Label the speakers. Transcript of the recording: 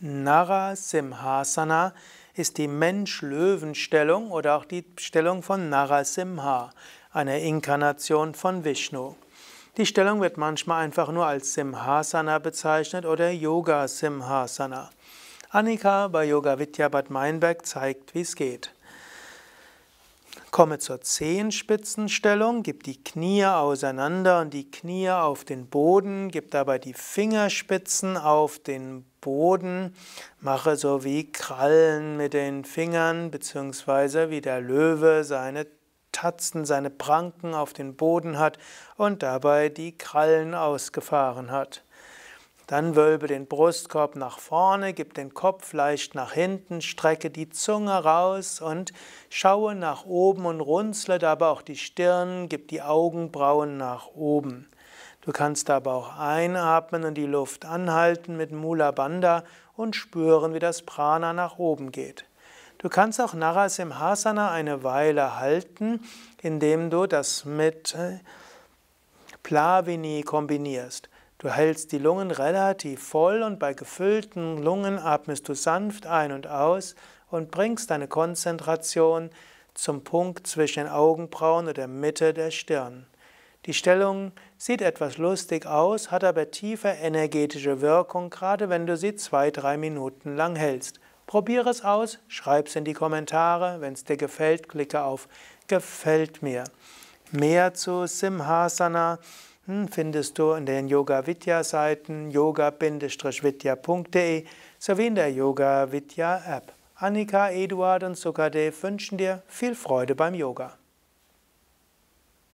Speaker 1: Narasimhasana ist die Mensch-Löwen-Stellung oder auch die Stellung von Narasimha, einer Inkarnation von Vishnu. Die Stellung wird manchmal einfach nur als Simhasana bezeichnet oder Yoga Simhasana. Annika bei Yoga Vidya Bad Meinberg zeigt, wie es geht. Komme zur Zehenspitzenstellung, gib die Knie auseinander und die Knie auf den Boden, gib dabei die Fingerspitzen auf den Boden, mache so wie Krallen mit den Fingern, beziehungsweise wie der Löwe seine Tatzen, seine Pranken auf den Boden hat und dabei die Krallen ausgefahren hat. Dann wölbe den Brustkorb nach vorne, gib den Kopf leicht nach hinten, strecke die Zunge raus und schaue nach oben und runzle dabei auch die Stirn, gib die Augenbrauen nach oben. Du kannst dabei auch einatmen und die Luft anhalten mit Mula Bandha und spüren, wie das Prana nach oben geht. Du kannst auch Narasimhasana eine Weile halten, indem du das mit äh, Plavini kombinierst. Du hältst die Lungen relativ voll und bei gefüllten Lungen atmest du sanft ein und aus und bringst deine Konzentration zum Punkt zwischen den Augenbrauen oder der Mitte der Stirn. Die Stellung sieht etwas lustig aus, hat aber tiefe energetische Wirkung, gerade wenn du sie zwei, drei Minuten lang hältst. Probiere es aus, schreib es in die Kommentare. Wenn es dir gefällt, klicke auf Gefällt mir. Mehr zu Simhasana hm, findest du in den Yoga Vidya Seiten yoga-vidya.de sowie in der Yoga Vidya App. Annika, Eduard und Sukadev wünschen dir viel Freude beim Yoga.